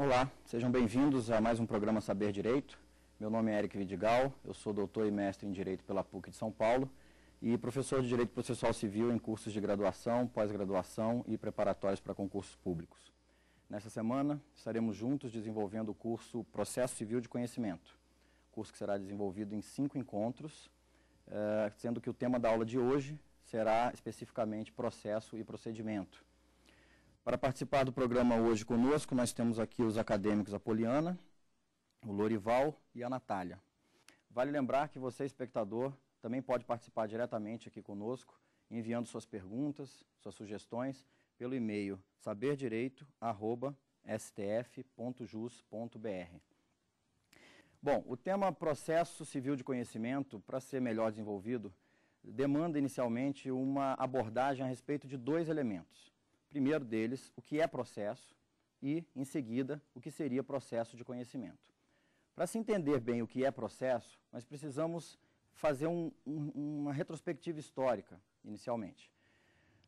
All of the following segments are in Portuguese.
Olá, sejam bem-vindos a mais um programa Saber Direito. Meu nome é Eric Vidigal, eu sou doutor e mestre em Direito pela PUC de São Paulo e professor de Direito Processual Civil em cursos de graduação, pós-graduação e preparatórios para concursos públicos. Nesta semana, estaremos juntos desenvolvendo o curso Processo Civil de Conhecimento, curso que será desenvolvido em cinco encontros, eh, sendo que o tema da aula de hoje será especificamente processo e procedimento. Para participar do programa hoje conosco, nós temos aqui os acadêmicos Apoliana, o Lorival e a Natália. Vale lembrar que você, espectador, também pode participar diretamente aqui conosco, enviando suas perguntas, suas sugestões, pelo e-mail saberdireito.stf.jus.br. Bom, o tema processo civil de conhecimento, para ser melhor desenvolvido, demanda inicialmente uma abordagem a respeito de dois elementos primeiro deles, o que é processo e, em seguida, o que seria processo de conhecimento. Para se entender bem o que é processo, nós precisamos fazer um, um, uma retrospectiva histórica, inicialmente.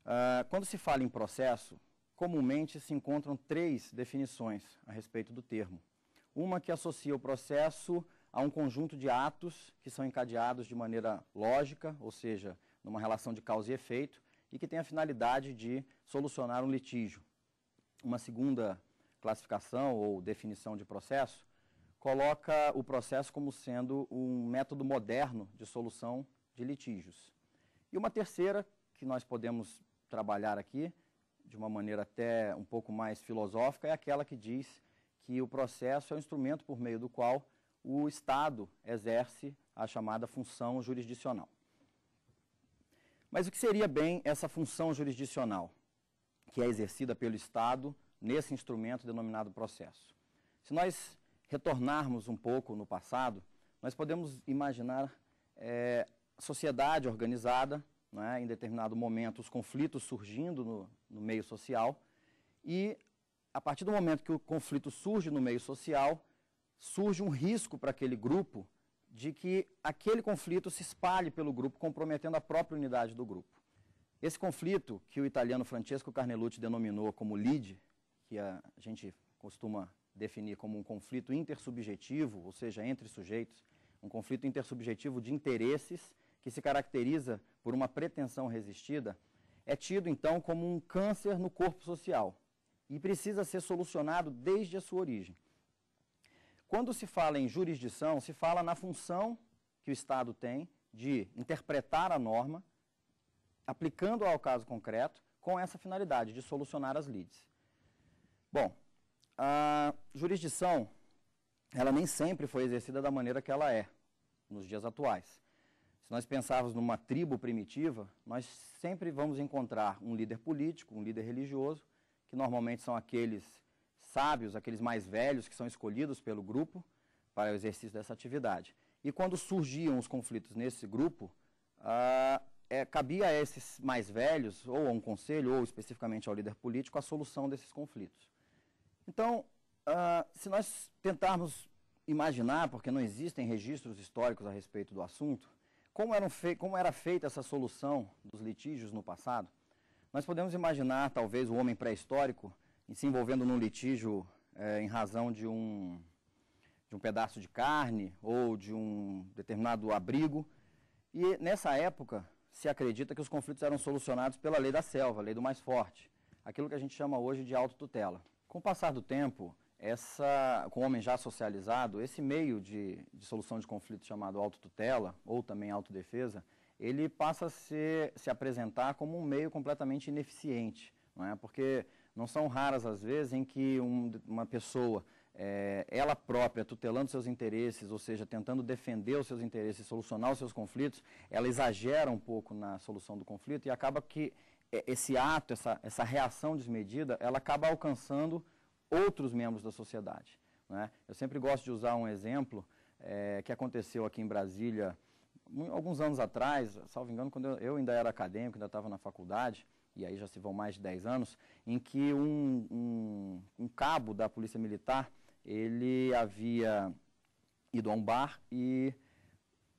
Uh, quando se fala em processo, comumente se encontram três definições a respeito do termo. Uma que associa o processo a um conjunto de atos que são encadeados de maneira lógica, ou seja, numa relação de causa e efeito, e que tem a finalidade de solucionar um litígio. Uma segunda classificação ou definição de processo coloca o processo como sendo um método moderno de solução de litígios. E uma terceira, que nós podemos trabalhar aqui, de uma maneira até um pouco mais filosófica, é aquela que diz que o processo é um instrumento por meio do qual o Estado exerce a chamada função jurisdicional. Mas o que seria bem essa função jurisdicional que é exercida pelo Estado nesse instrumento denominado processo? Se nós retornarmos um pouco no passado, nós podemos imaginar é, sociedade organizada, né, em determinado momento os conflitos surgindo no, no meio social e a partir do momento que o conflito surge no meio social, surge um risco para aquele grupo de que aquele conflito se espalhe pelo grupo, comprometendo a própria unidade do grupo. Esse conflito, que o italiano Francesco Carnelucci denominou como LID, que a gente costuma definir como um conflito intersubjetivo, ou seja, entre sujeitos, um conflito intersubjetivo de interesses que se caracteriza por uma pretensão resistida, é tido então como um câncer no corpo social e precisa ser solucionado desde a sua origem. Quando se fala em jurisdição, se fala na função que o Estado tem de interpretar a norma, aplicando ao caso concreto, com essa finalidade de solucionar as lides. Bom, a jurisdição, ela nem sempre foi exercida da maneira que ela é, nos dias atuais. Se nós pensarmos numa tribo primitiva, nós sempre vamos encontrar um líder político, um líder religioso, que normalmente são aqueles sábios, aqueles mais velhos que são escolhidos pelo grupo para o exercício dessa atividade. E quando surgiam os conflitos nesse grupo, ah, é, cabia a esses mais velhos, ou a um conselho, ou especificamente ao líder político, a solução desses conflitos. Então, ah, se nós tentarmos imaginar, porque não existem registros históricos a respeito do assunto, como, fei como era feita essa solução dos litígios no passado, nós podemos imaginar, talvez, o homem pré-histórico e se envolvendo num litígio é, em razão de um, de um pedaço de carne ou de um determinado abrigo. E nessa época se acredita que os conflitos eram solucionados pela lei da selva, a lei do mais forte, aquilo que a gente chama hoje de autotutela. Com o passar do tempo, essa, com o homem já socializado, esse meio de, de solução de conflitos chamado autotutela, ou também autodefesa, ele passa a se, se apresentar como um meio completamente ineficiente, não é? porque não são raras as vezes em que um, uma pessoa, é, ela própria, tutelando seus interesses, ou seja, tentando defender os seus interesses, solucionar os seus conflitos, ela exagera um pouco na solução do conflito e acaba que eh, esse ato, essa, essa reação desmedida, ela acaba alcançando outros membros da sociedade. Né? Eu sempre gosto de usar um exemplo é, que aconteceu aqui em Brasília alguns anos atrás, salvo engano, quando eu, eu ainda era acadêmico, ainda estava na faculdade, e aí já se vão mais de 10 anos, em que um, um, um cabo da Polícia Militar, ele havia ido a um bar e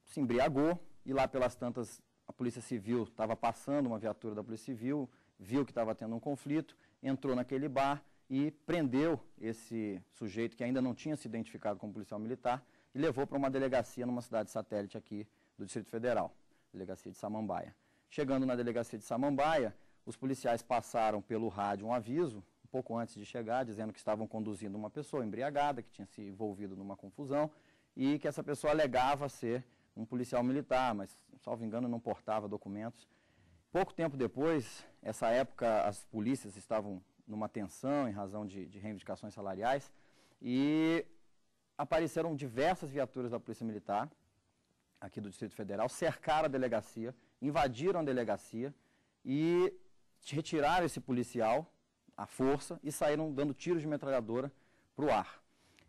se embriagou, e lá pelas tantas a Polícia Civil estava passando, uma viatura da Polícia Civil, viu que estava tendo um conflito, entrou naquele bar e prendeu esse sujeito que ainda não tinha se identificado como policial militar e levou para uma delegacia numa cidade satélite aqui do Distrito Federal, delegacia de Samambaia. Chegando na delegacia de Samambaia, os policiais passaram pelo rádio um aviso, um pouco antes de chegar, dizendo que estavam conduzindo uma pessoa embriagada, que tinha se envolvido numa confusão, e que essa pessoa alegava ser um policial militar, mas, salvo engano, não portava documentos. Pouco tempo depois, essa época, as polícias estavam numa tensão em razão de, de reivindicações salariais, e apareceram diversas viaturas da Polícia Militar, aqui do Distrito Federal, cercaram a delegacia, invadiram a delegacia, e retiraram esse policial à força e saíram dando tiros de metralhadora para o ar.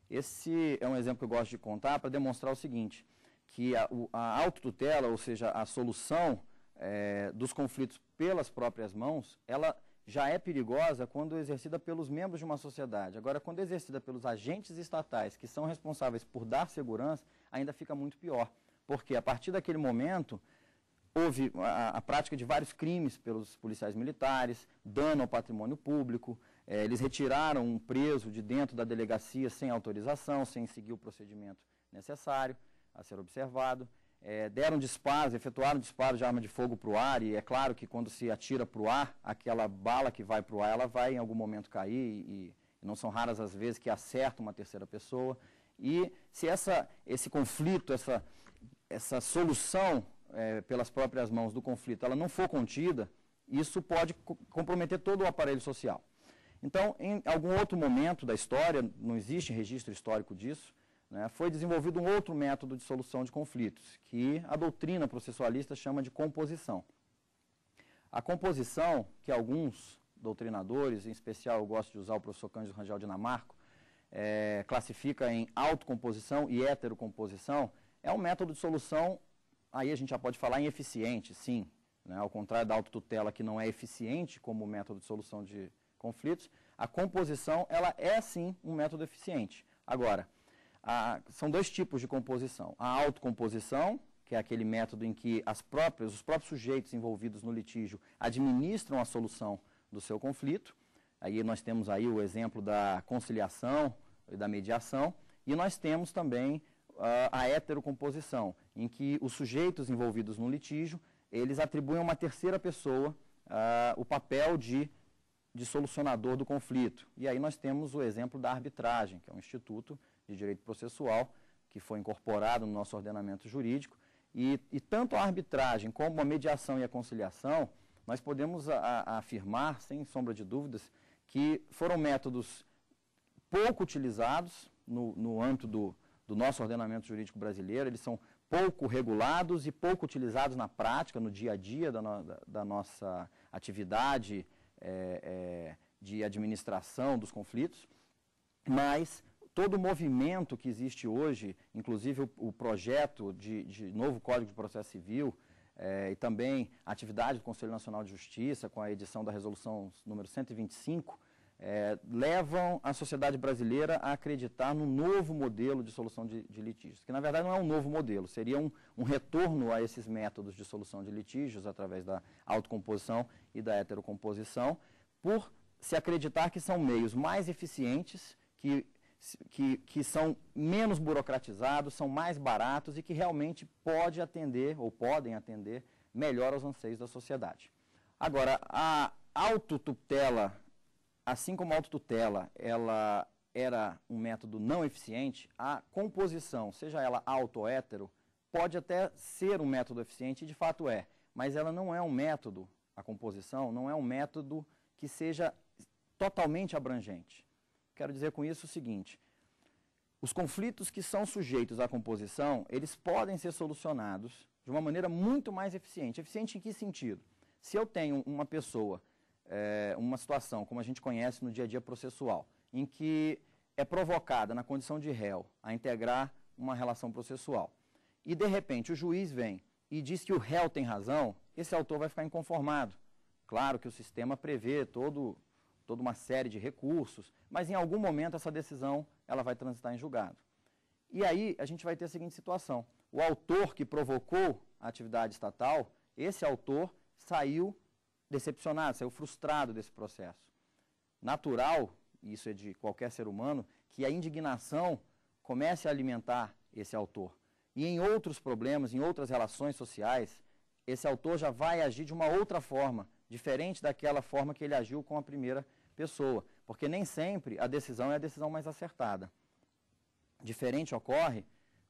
Esse é um exemplo que eu gosto de contar para demonstrar o seguinte, que a, a autotutela, ou seja, a solução é, dos conflitos pelas próprias mãos, ela já é perigosa quando exercida pelos membros de uma sociedade. Agora, quando exercida pelos agentes estatais que são responsáveis por dar segurança, ainda fica muito pior. Porque a partir daquele momento, houve a, a, prática de vários crimes pelos policiais militares, dano ao patrimônio público, é, eles retiraram um preso de dentro da delegacia sem autorização, sem seguir o procedimento necessário a ser observado, é, deram disparos, efetuaram disparos de arma de fogo para o ar, e é claro que quando se atira para o ar, aquela bala que vai para o ar, ela vai em algum momento cair, e, e não são raras as vezes que acerta uma terceira pessoa. E se essa, esse conflito, essa, essa solução é, pelas próprias mãos do conflito, ela não for contida, isso pode co comprometer todo o aparelho social. Então, em algum outro momento da história, não existe registro histórico disso, né, foi desenvolvido um outro método de solução de conflitos, que a doutrina processualista chama de composição. A composição, que alguns doutrinadores, em especial eu gosto de usar o professor Cândido Rangel Dinamarco, é, classifica em autocomposição e heterocomposição, é um método de solução Aí a gente já pode falar em eficiente, sim. Né? Ao contrário da autotutela, que não é eficiente como método de solução de conflitos, a composição ela é, sim, um método eficiente. Agora, a, são dois tipos de composição. A autocomposição, que é aquele método em que as próprias, os próprios sujeitos envolvidos no litígio administram a solução do seu conflito. Aí nós temos aí o exemplo da conciliação e da mediação. E nós temos também ah, a heterocomposição, em que os sujeitos envolvidos no litígio, eles atribuem a uma terceira pessoa ah, o papel de, de solucionador do conflito. E aí nós temos o exemplo da arbitragem, que é um instituto de direito processual, que foi incorporado no nosso ordenamento jurídico, e, e, tanto a arbitragem como a mediação e a conciliação, nós podemos a, a afirmar, sem sombra de dúvidas, que foram métodos pouco utilizados no, no âmbito do, do nosso ordenamento jurídico brasileiro, eles são pouco regulados e pouco utilizados na prática, no dia a dia da, no, da, nossa atividade é, é, de administração dos conflitos, mas todo o movimento que existe hoje, inclusive o, o projeto de, de, novo Código de Processo Civil é, e também a atividade do Conselho Nacional de Justiça com a edição da Resolução número 125, é, levam a sociedade brasileira a acreditar no novo modelo de solução de, de litígios, que na verdade não é um novo modelo, seria um, um, retorno a esses métodos de solução de litígios através da autocomposição e da heterocomposição, por se acreditar que são meios mais eficientes, que, que, que são menos burocratizados, são mais baratos e que realmente pode atender ou podem atender melhor aos anseios da sociedade. Agora, a autotutela assim como a autotutela ela era um método não eficiente, a composição, seja ela auto ou hétero, pode até ser um método eficiente, e de fato é, mas ela não é um método, a composição não é um método que seja totalmente abrangente. Quero dizer com isso o seguinte, os conflitos que são sujeitos à composição, eles podem ser solucionados de uma maneira muito mais eficiente. Eficiente em que sentido? Se eu tenho uma pessoa é, uma situação, como a gente conhece no dia a dia processual, em que é provocada na condição de réu a integrar uma relação processual e de repente o juiz vem e diz que o réu tem razão, esse autor vai ficar inconformado. Claro que o sistema prevê todo, toda uma série de recursos, mas em algum momento essa decisão ela vai transitar em julgado. E aí a gente vai ter a seguinte situação: o autor que provocou a atividade estatal, esse autor saiu decepcionado, saiu frustrado desse processo. Natural, isso é de qualquer ser humano, que a indignação comece a alimentar esse autor. E em outros problemas, em outras relações sociais, esse autor já vai agir de uma outra forma, diferente daquela forma que ele agiu com a primeira pessoa, porque nem sempre a decisão é a decisão mais acertada. Diferente ocorre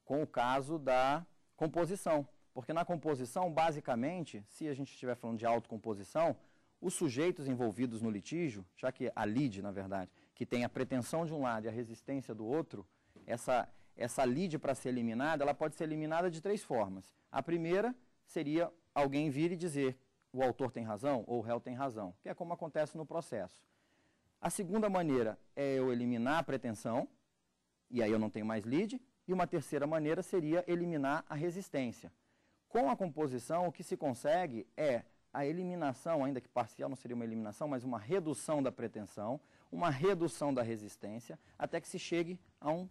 com o caso da composição. Porque na composição, basicamente, se a gente estiver falando de autocomposição, os sujeitos envolvidos no litígio, já que a lide, na verdade, que tem a pretensão de um lado e a resistência do outro, essa, essa lide para ser eliminada, ela pode ser eliminada de três formas. A primeira seria alguém vir e dizer o autor tem razão ou o réu tem razão, que é como acontece no processo. A segunda maneira é eu eliminar a pretensão, e aí eu não tenho mais lide. E uma terceira maneira seria eliminar a resistência. Com a composição, o que se consegue é a eliminação, ainda que parcial não seria uma eliminação, mas uma redução da pretensão, uma redução da resistência, até que se chegue a um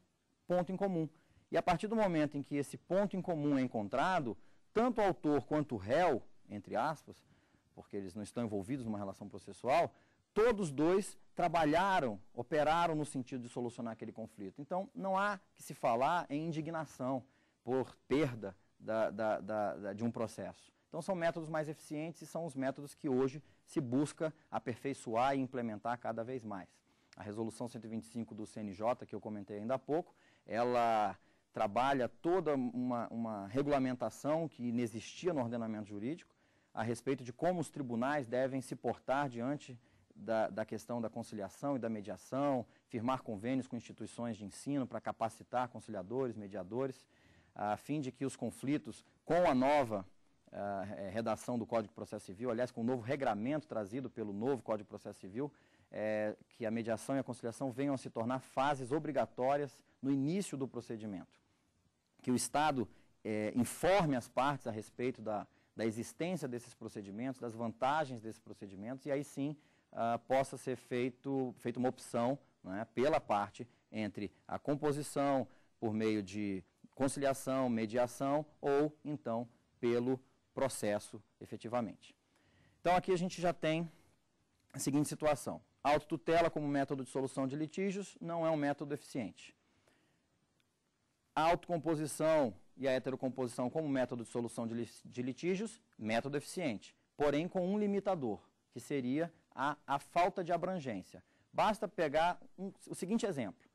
ponto em comum. E a partir do momento em que esse ponto em comum é encontrado, tanto o autor quanto o réu, entre aspas, porque eles não estão envolvidos numa relação processual, todos dois trabalharam, operaram no sentido de solucionar aquele conflito. Então, não há que se falar em indignação por perda da, da, da, de um processo. Então são métodos mais eficientes e são os métodos que hoje se busca aperfeiçoar e implementar cada vez mais. A resolução 125 do CNJ, que eu comentei ainda há pouco, ela trabalha toda uma, uma regulamentação que inexistia no ordenamento jurídico a respeito de como os tribunais devem se portar diante da, da, questão da conciliação e da mediação, firmar convênios com instituições de ensino para capacitar conciliadores, mediadores a fim de que os conflitos com a nova ah, eh, redação do Código de Processo Civil, aliás, com o novo regramento trazido pelo novo Código de Processo Civil, é, que a mediação e a conciliação venham a se tornar fases obrigatórias no início do procedimento. Que o Estado é, informe as partes a respeito da, da existência desses procedimentos, das vantagens desses procedimentos, e aí sim uh, possa ser feito, feita uma opção né, pela parte entre a composição, por meio de conciliação, mediação ou então pelo processo efetivamente. Então aqui a gente já tem a seguinte situação. A autotutela como método de solução de litígios não é um método eficiente. A autocomposição e a heterocomposição como método de solução de litígios, método eficiente, porém com um limitador, que seria a, a falta de abrangência. Basta pegar um, o seguinte exemplo.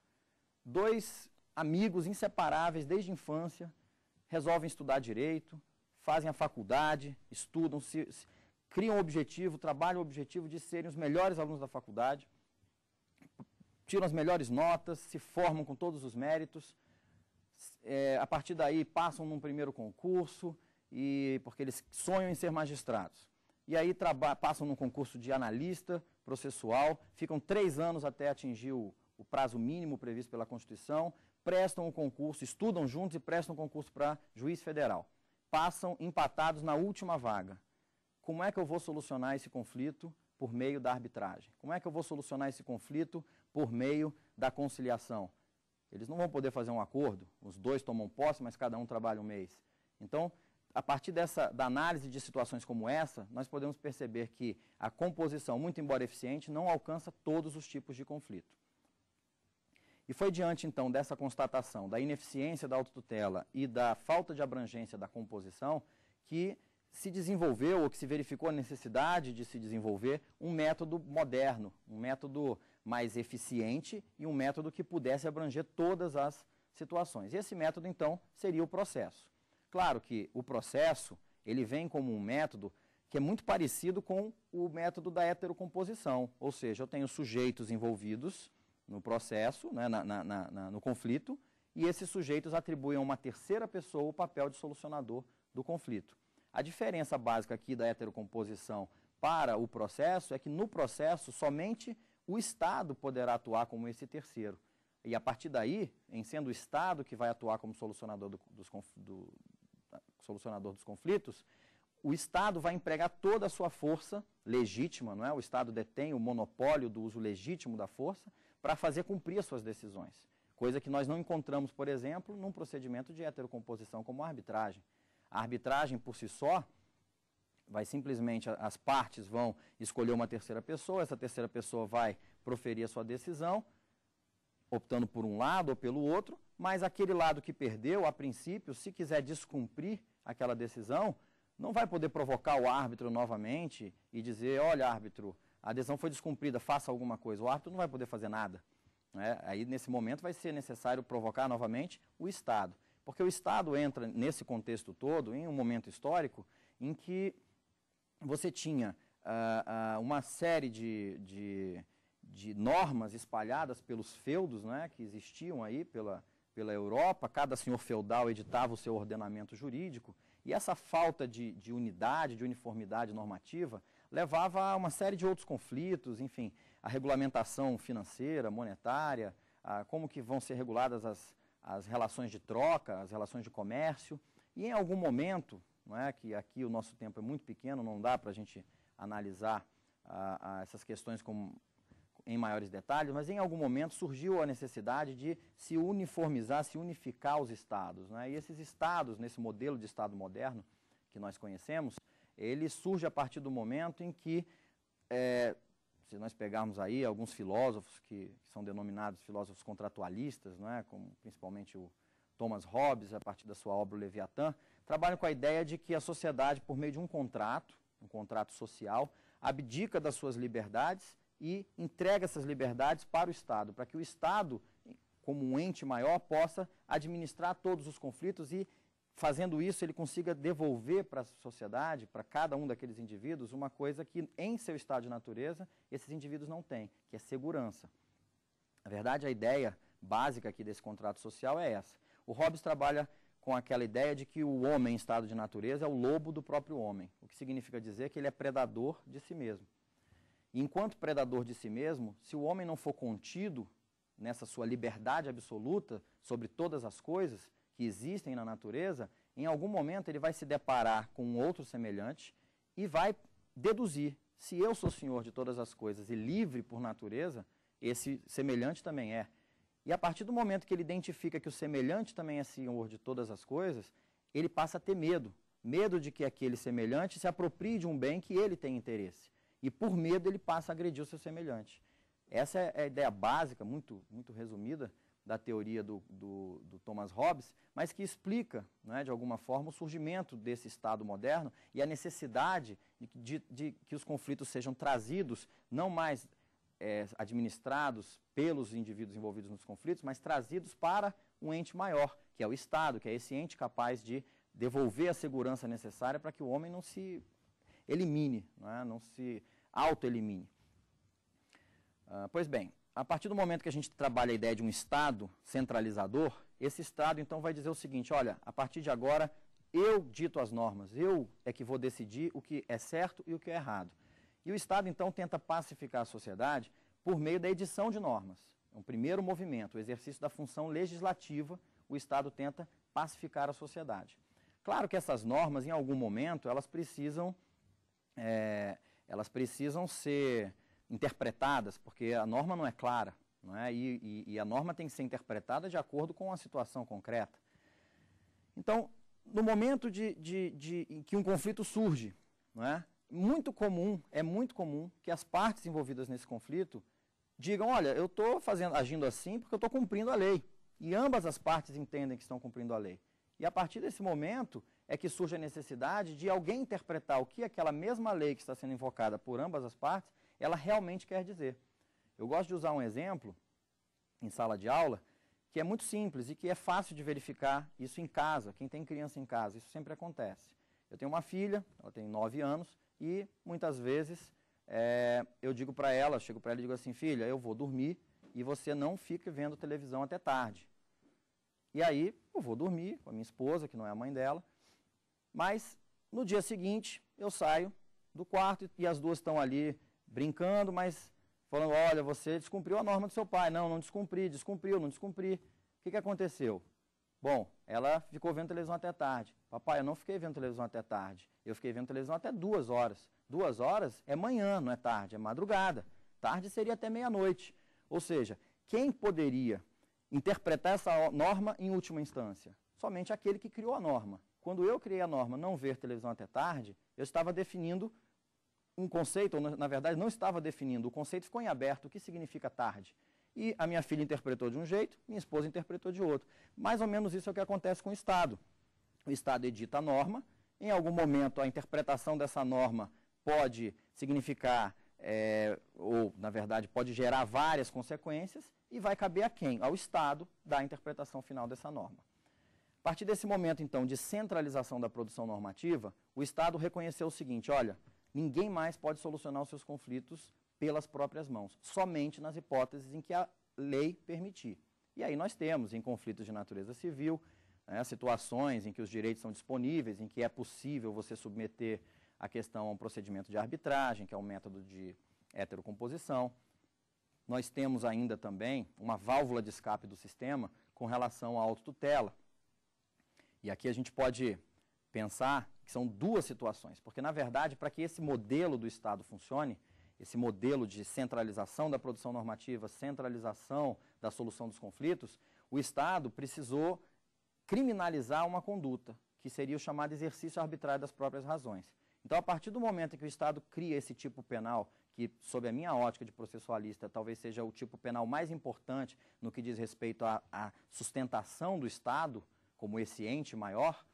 Dois amigos inseparáveis desde a infância, resolvem estudar direito, fazem a faculdade, estudam, se, se, criam o objetivo, trabalham o objetivo de serem os melhores alunos da faculdade, tiram as melhores notas, se formam com todos os méritos, é, a partir daí passam num primeiro concurso, e porque eles sonham em ser magistrados. E aí passam num concurso de analista processual, ficam três anos até atingir o, o prazo mínimo previsto pela Constituição prestam o concurso, estudam juntos e prestam o concurso para juiz federal. Passam empatados na última vaga. Como é que eu vou solucionar esse conflito? Por meio da arbitragem. Como é que eu vou solucionar esse conflito? Por meio da conciliação. Eles não vão poder fazer um acordo, os dois tomam posse, mas cada um trabalha um mês. Então, a partir dessa, da análise de situações como essa, nós podemos perceber que a composição, muito embora eficiente, não alcança todos os tipos de conflito. E foi diante, então, dessa constatação da ineficiência da autotutela e da falta de abrangência da composição que se desenvolveu, ou que se verificou a necessidade de se desenvolver, um método moderno, um método mais eficiente e um método que pudesse abranger todas as situações. E esse método, então, seria o processo. Claro que o processo, ele vem como um método que é muito parecido com o método da heterocomposição, ou seja, eu tenho sujeitos envolvidos, no processo, né, na, na, na, no conflito, e esses sujeitos atribuem a uma terceira pessoa o papel de solucionador do conflito. A diferença básica aqui da heterocomposição para o processo é que no processo somente o Estado poderá atuar como esse terceiro. E a partir daí, em sendo o Estado que vai atuar como solucionador, do, dos, do, solucionador dos conflitos, o Estado vai empregar toda a sua força legítima, não é? O Estado detém o monopólio do uso legítimo da força para fazer cumprir as suas decisões. Coisa que nós não encontramos, por exemplo, num procedimento de heterocomposição como a arbitragem. A arbitragem por si só vai simplesmente, as partes vão escolher uma terceira pessoa, essa terceira pessoa vai proferir a sua decisão, optando por um lado ou pelo outro, mas aquele lado que perdeu, a princípio, se quiser descumprir aquela decisão, não vai poder provocar o árbitro novamente e dizer, olha árbitro, a adesão foi descumprida, faça alguma coisa. O árbitro não vai poder fazer nada. Né? Aí, nesse momento, vai ser necessário provocar novamente o Estado. Porque o Estado entra nesse contexto todo, em um momento histórico, em que você tinha uh, uh, uma série de, de, de, normas espalhadas pelos feudos né, que existiam aí pela, pela Europa, cada senhor feudal editava o seu ordenamento jurídico, e essa falta de, de unidade, de uniformidade normativa, levava a uma série de outros conflitos, enfim, a regulamentação financeira, monetária, a como que vão ser reguladas as, as relações de troca, as relações de comércio. E em algum momento, não é que aqui o nosso tempo é muito pequeno, não dá para a gente analisar a, a essas questões com, em maiores detalhes, mas em algum momento surgiu a necessidade de se uniformizar, se unificar os estados. Né? E esses estados, nesse modelo de estado moderno que nós conhecemos, ele surge a partir do momento em que, é, se nós pegarmos aí alguns filósofos que, que, são denominados filósofos contratualistas, não é? como principalmente o Thomas Hobbes, a partir da sua obra O Leviatã, trabalham com a ideia de que a sociedade, por meio de um contrato, um contrato social, abdica das suas liberdades e entrega essas liberdades para o Estado, para que o Estado, como um ente maior, possa administrar todos os conflitos e fazendo isso, ele consiga devolver para a sociedade, para cada um daqueles indivíduos, uma coisa que, em seu estado de natureza, esses indivíduos não têm, que é segurança. Na verdade, a ideia básica aqui desse contrato social é essa. O Hobbes trabalha com aquela ideia de que o homem em estado de natureza é o lobo do próprio homem, o que significa dizer que ele é predador de si mesmo. E enquanto predador de si mesmo, se o homem não for contido nessa sua liberdade absoluta sobre todas as coisas, que existem na natureza, em algum momento ele vai se deparar com um outro semelhante e vai deduzir: se eu sou senhor de todas as coisas e livre por natureza, esse semelhante também é. E a partir do momento que ele identifica que o semelhante também é senhor de todas as coisas, ele passa a ter medo. Medo de que aquele semelhante se aproprie de um bem que ele tem interesse. E por medo ele passa a agredir o seu semelhante. Essa é a ideia básica, muito, muito resumida, da teoria do, do, do, Thomas Hobbes, mas que explica, né, de alguma forma, o surgimento desse Estado moderno e a necessidade de, de, de que os conflitos sejam trazidos, não mais é, administrados pelos indivíduos envolvidos nos conflitos, mas trazidos para um ente maior, que é o Estado, que é esse ente capaz de devolver a segurança necessária para que o homem não se elimine, né, não se auto-elimine. Ah, pois bem, a partir do momento que a gente trabalha a ideia de um Estado centralizador, esse Estado então vai dizer o seguinte: olha, a partir de agora eu dito as normas, eu é que vou decidir o que é certo e o que é errado. E o Estado então tenta pacificar a sociedade por meio da edição de normas. É um primeiro movimento, o exercício da função legislativa, o Estado tenta pacificar a sociedade. Claro que essas normas, em algum momento, elas precisam, é, elas precisam ser interpretadas, porque a norma não é clara, não é? E, e, e a norma tem que ser interpretada de acordo com a situação concreta. Então, no momento de, de, de, em que um conflito surge, não é? muito comum, é muito comum que as partes envolvidas nesse conflito digam, olha, eu estou agindo assim porque eu estou cumprindo a lei. E ambas as partes entendem que estão cumprindo a lei. E a partir desse momento é que surge a necessidade de alguém interpretar o que aquela mesma lei que está sendo invocada por ambas as partes ela realmente quer dizer. Eu gosto de usar um exemplo em sala de aula que é muito simples e que é fácil de verificar isso em casa. Quem tem criança em casa, isso sempre acontece. Eu tenho uma filha, ela tem 9 anos, e muitas vezes é, eu digo para ela, chego para ela e digo assim, filha, eu vou dormir e você não fica vendo televisão até tarde. E aí eu vou dormir com a minha esposa, que não é a mãe dela, mas no dia seguinte eu saio do quarto e, e as duas estão ali brincando, mas falando, olha, você descumpriu a norma do seu pai. Não, não descumpri, descumpriu, não descumpri. O que, que aconteceu? Bom, ela ficou vendo televisão até tarde. Papai, eu não fiquei vendo televisão até tarde. Eu fiquei vendo televisão até duas horas. Duas horas é manhã, não é tarde, é madrugada. Tarde seria até meia-noite. Ou seja, quem poderia interpretar essa norma em última instância? Somente aquele que criou a norma. Quando eu criei a norma não ver televisão até tarde, eu estava definindo um conceito, ou na verdade não estava definindo, o conceito ficou em aberto, o que significa tarde? E a minha filha interpretou de um jeito, minha esposa interpretou de outro. Mais ou menos isso é o que acontece com o Estado. O Estado edita a norma, em algum momento a interpretação dessa norma pode significar, é, ou na verdade pode gerar várias consequências, e vai caber a quem? Ao Estado dar a interpretação final dessa norma. A partir desse momento, então, de centralização da produção normativa, o Estado reconheceu o seguinte: olha, Ninguém mais pode solucionar os seus conflitos pelas próprias mãos, somente nas hipóteses em que a lei permitir. E aí nós temos, em conflitos de natureza civil, né, situações em que os direitos são disponíveis, em que é possível você submeter a questão a um procedimento de arbitragem, que é um método de heterocomposição. Nós temos ainda também uma válvula de escape do sistema com relação à autotutela. E aqui a gente pode pensar que são duas situações, porque na verdade, para que esse modelo do Estado funcione, esse modelo de centralização da produção normativa, centralização da solução dos conflitos, o Estado precisou criminalizar uma conduta, que seria o chamado exercício arbitrário das próprias razões. Então, a partir do momento em que o Estado cria esse tipo penal, que, sob a minha ótica de processualista, talvez seja o tipo penal mais importante no que diz respeito à, sustentação do Estado, como esse ente maior,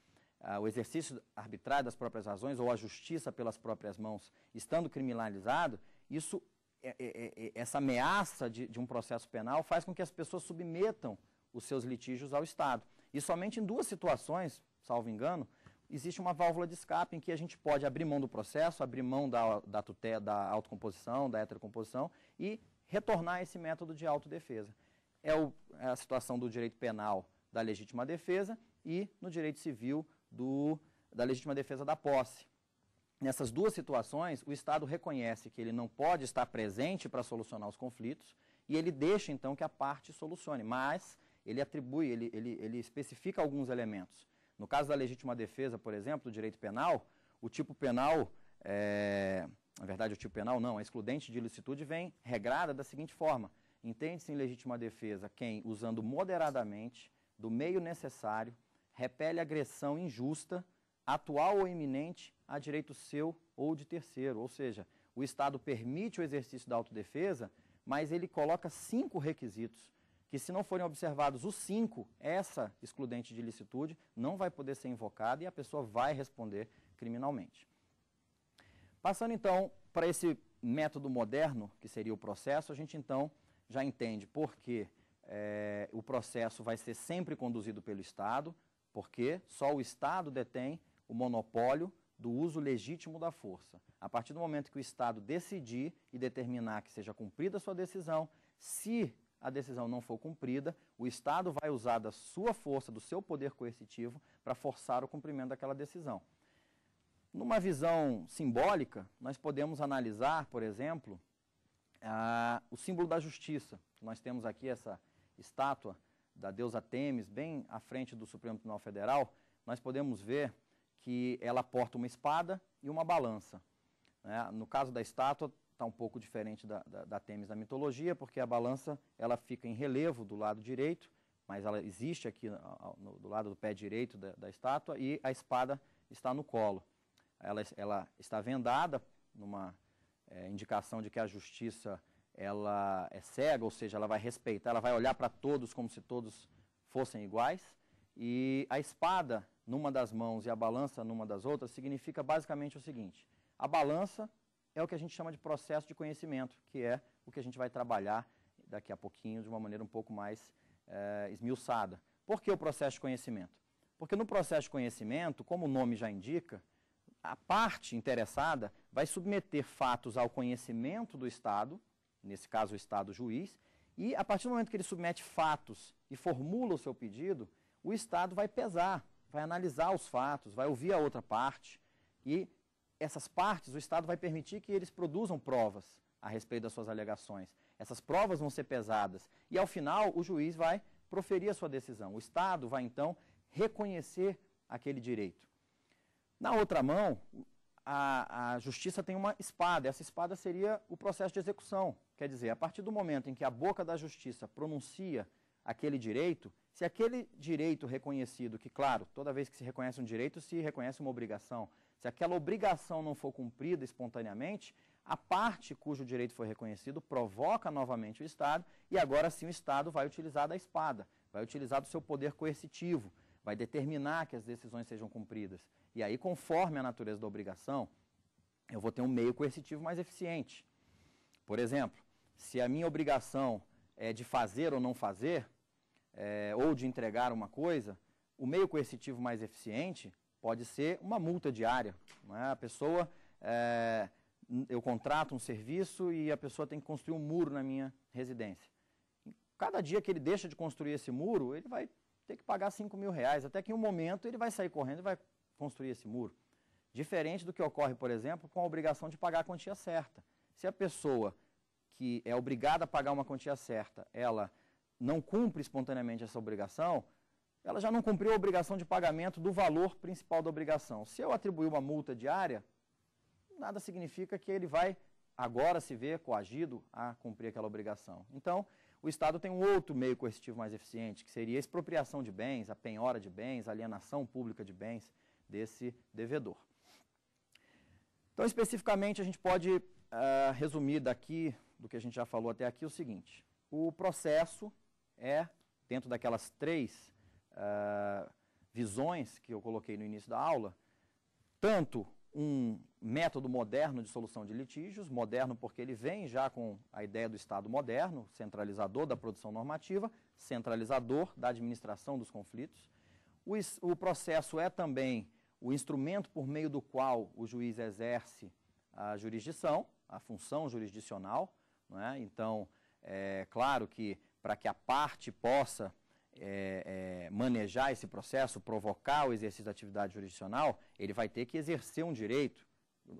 ah, o exercício arbitrário das próprias razões ou a justiça pelas próprias mãos estando criminalizado, isso, é é, é, é, essa ameaça de, de um processo penal faz com que as pessoas submetam os seus litígios ao Estado. E somente em duas situações, salvo engano, existe uma válvula de escape em que a gente pode abrir mão do processo, abrir mão da, da, da autocomposição, da heterocomposição e retornar esse método de autodefesa. É, o, é a situação do direito penal da legítima defesa e no direito civil do, da legítima defesa da posse. Nessas duas situações, o Estado reconhece que ele não pode estar presente para solucionar os conflitos e ele deixa então que a parte solucione, mas ele atribui, ele, ele, ele especifica alguns elementos. No caso da legítima defesa, por exemplo, do direito penal, o tipo penal, é, na verdade o tipo penal não, a excludente de ilicitude vem regrada da seguinte forma, entende-se em legítima defesa quem, usando moderadamente, do meio necessário, repele agressão injusta, atual ou iminente, a direito seu ou de terceiro. Ou seja, o Estado permite o exercício da autodefesa, mas ele coloca cinco requisitos, que se não forem observados os cinco, essa excludente de licitude não vai poder ser invocada e a pessoa vai responder criminalmente. Passando então para esse método moderno, que seria o processo, a gente então já entende por que é, o processo vai ser sempre conduzido pelo Estado, porque só o Estado detém o monopólio do uso legítimo da força. A partir do momento que o Estado decidir e determinar que seja cumprida a sua decisão, se a decisão não for cumprida, o Estado vai usar da sua força, do seu poder coercitivo, para forçar o cumprimento daquela decisão. Numa visão simbólica, nós podemos analisar, por exemplo, a, o símbolo da justiça. Nós temos aqui essa estátua da deusa Temis, bem à frente do Supremo Tribunal Federal, nós podemos ver que ela porta uma espada e uma balança. Né? No caso da estátua, está um pouco diferente da, da, da Temis da mitologia, porque a balança ela fica em relevo do lado direito, mas ela existe aqui no, no, do lado do pé direito da, da, estátua, e a espada está no colo. Ela, ela está vendada numa é, indicação de que a justiça ela é cega, ou seja, ela vai respeitar, ela vai olhar para todos como se todos fossem iguais. E a espada numa das mãos e a balança numa das outras significa basicamente o seguinte: a balança é o que a gente chama de processo de conhecimento, que é o que a gente vai trabalhar daqui a pouquinho de uma maneira um pouco mais é, esmiuçada. Por que o processo de conhecimento? Porque no processo de conhecimento, como o nome já indica, a parte interessada vai submeter fatos ao conhecimento do Estado nesse caso o Estado juiz, e a partir do momento que ele submete fatos e formula o seu pedido, o Estado vai pesar, vai analisar os fatos, vai ouvir a outra parte e essas partes, o Estado vai permitir que eles produzam provas a respeito das suas alegações. Essas provas vão ser pesadas e, ao final, o juiz vai proferir a sua decisão. O Estado vai, então, reconhecer aquele direito. Na outra mão, a, a justiça tem uma espada. Essa espada seria o processo de execução, Quer dizer, a partir do momento em que a boca da justiça pronuncia aquele direito, se aquele direito reconhecido, que claro, toda vez que se reconhece um direito, se reconhece uma obrigação, se aquela obrigação não for cumprida espontaneamente, a parte cujo direito foi reconhecido provoca novamente o Estado e agora sim o Estado vai utilizar da espada, vai utilizar do seu poder coercitivo, vai determinar que as decisões sejam cumpridas. E aí, conforme a natureza da obrigação, eu vou ter um meio coercitivo mais eficiente. Por exemplo, se a minha obrigação é de fazer ou não fazer, é, ou de entregar uma coisa, o meio coercitivo mais eficiente pode ser uma multa diária. É? A pessoa, é, eu contrato um serviço e a pessoa tem que construir um muro na minha residência. Cada dia que ele deixa de construir esse muro, ele vai ter que pagar 5 mil reais, até que em um momento ele vai sair correndo e vai construir esse muro. Diferente do que ocorre, por exemplo, com a obrigação de pagar a quantia certa. Se a pessoa que é obrigada a pagar uma quantia certa, ela não cumpre espontaneamente essa obrigação, ela já não cumpriu a obrigação de pagamento do valor principal da obrigação. Se eu atribuir uma multa diária, nada significa que ele vai agora se ver coagido a cumprir aquela obrigação. Então, o Estado tem um outro meio coercitivo mais eficiente, que seria a expropriação de bens, a penhora de bens, a alienação pública de bens desse devedor. Então, especificamente, a gente pode uh, resumir daqui do que a gente já falou até aqui é o seguinte: o processo é, dentro daquelas três uh, visões que eu coloquei no início da aula, tanto um método moderno de solução de litígios, moderno porque ele vem já com a ideia do Estado moderno, centralizador da produção normativa, centralizador da administração dos conflitos. O, o processo é também o instrumento por meio do qual o juiz exerce a jurisdição, a função jurisdicional. É? Então, é claro que para que a parte possa é, é, manejar esse processo, provocar o exercício da atividade jurisdicional, ele vai ter que exercer um direito.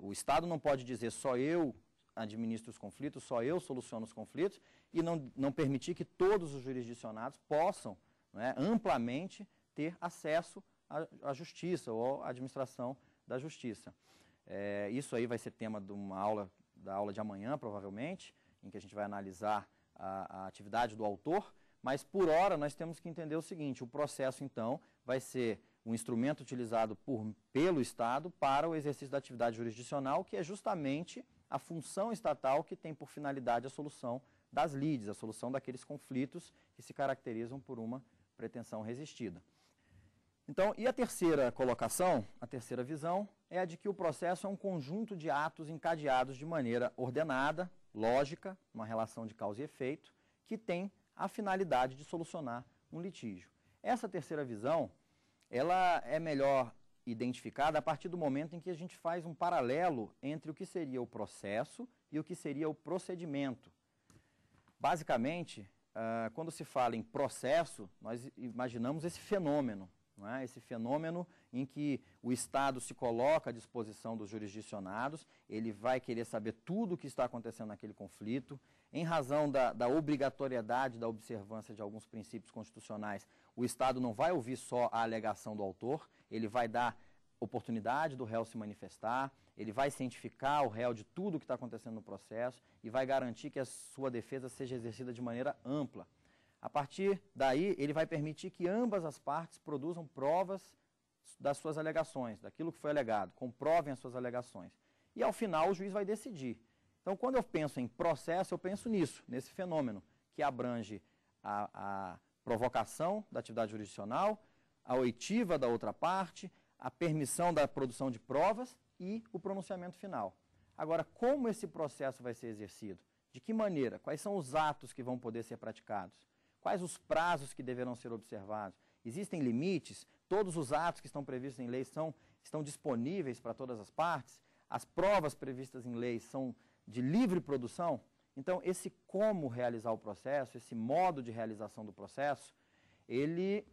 O Estado não pode dizer só eu administro os conflitos, só eu soluciono os conflitos e não, não permitir que todos os jurisdicionados possam é, amplamente ter acesso à, à, justiça ou à administração da justiça. É, isso aí vai ser tema de uma aula, da aula de amanhã, provavelmente, em que a gente vai analisar a, a atividade do autor, mas por hora nós temos que entender o seguinte, o processo então vai ser um instrumento utilizado por, pelo Estado para o exercício da atividade jurisdicional, que é justamente a função estatal que tem por finalidade a solução das lides, a solução daqueles conflitos que se caracterizam por uma pretensão resistida. Então, e a terceira colocação, a terceira visão, é a de que o processo é um conjunto de atos encadeados de maneira ordenada, lógica, uma relação de causa e efeito, que tem a finalidade de solucionar um litígio. Essa terceira visão, ela é melhor identificada a partir do momento em que a gente faz um paralelo entre o que seria o processo e o que seria o procedimento. Basicamente, ah, quando se fala em processo, nós imaginamos esse fenômeno, é? Esse fenômeno em que o Estado se coloca à disposição dos jurisdicionados, ele vai querer saber tudo o que está acontecendo naquele conflito, em razão da, da, obrigatoriedade da observância de alguns princípios constitucionais, o Estado não vai ouvir só a alegação do autor, ele vai dar oportunidade do réu se manifestar, ele vai cientificar o réu de tudo o que está acontecendo no processo e vai garantir que a sua defesa seja exercida de maneira ampla. A partir daí, ele vai permitir que ambas as partes produzam provas das suas alegações, daquilo que foi alegado, comprovem as suas alegações. E ao final, o juiz vai decidir. Então, quando eu penso em processo, eu penso nisso, nesse fenômeno, que abrange a, a provocação da atividade jurisdicional, a oitiva da outra parte, a permissão da produção de provas e o pronunciamento final. Agora, como esse processo vai ser exercido? De que maneira? Quais são os atos que vão poder ser praticados? Quais os prazos que deverão ser observados? Existem limites? Todos os atos que estão previstos em lei são, estão disponíveis para todas as partes? As provas previstas em lei são de livre produção? Então, esse como realizar o processo, esse modo de realização do processo, ele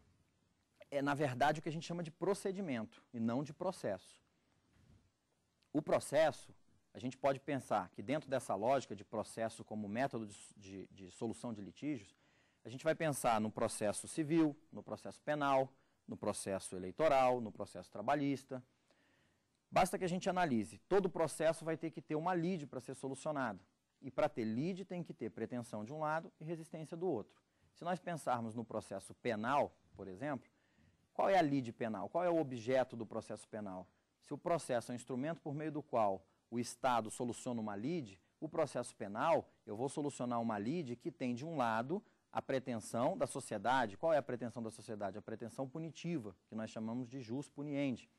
é, na verdade, o que a gente chama de procedimento e não de processo. O processo, a gente pode pensar que dentro dessa lógica de processo como método de, de, de solução de litígios, a gente vai pensar no processo civil, no processo penal, no processo eleitoral, no processo trabalhista. Basta que a gente analise. Todo processo vai ter que ter uma lide para ser solucionado. E para ter lide tem que ter pretensão de um lado e resistência do outro. Se nós pensarmos no processo penal, por exemplo, qual é a lide penal? Qual é o objeto do processo penal? Se o processo é um instrumento por meio do qual o Estado soluciona uma lide, o processo penal, eu vou solucionar uma lide que tem de um lado a pretensão da sociedade. Qual é a pretensão da sociedade? A pretensão punitiva, que nós chamamos de jus puniendi.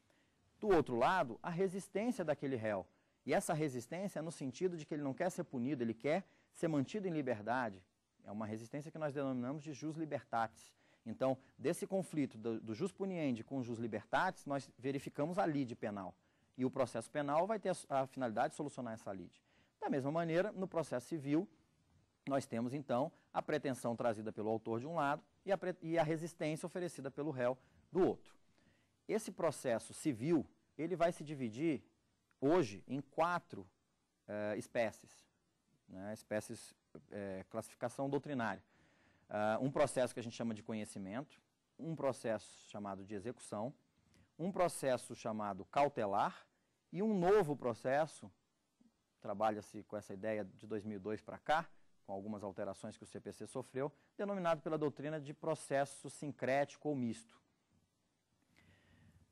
Do outro lado, a resistência daquele réu. E essa resistência é no sentido de que ele não quer ser punido, ele quer ser mantido em liberdade. É uma resistência que nós denominamos de jus libertatis. Então, desse conflito do, do jus puniendi com o jus libertatis, nós verificamos a lide penal. E o processo penal vai ter a, a finalidade de solucionar essa lide. Da mesma maneira, no processo civil, nós temos, então, a pretensão trazida pelo autor de um lado e a, e a resistência oferecida pelo réu do outro. Esse processo civil ele vai se dividir hoje em quatro eh, espécies, né? espécies, eh, classificação doutrinária. Uh, um processo que a gente chama de conhecimento, um processo chamado de execução, um processo chamado cautelar e um novo processo, trabalha-se com essa ideia de 2002 para cá, com algumas alterações que o CPC sofreu, denominado pela doutrina de processo sincrético ou misto.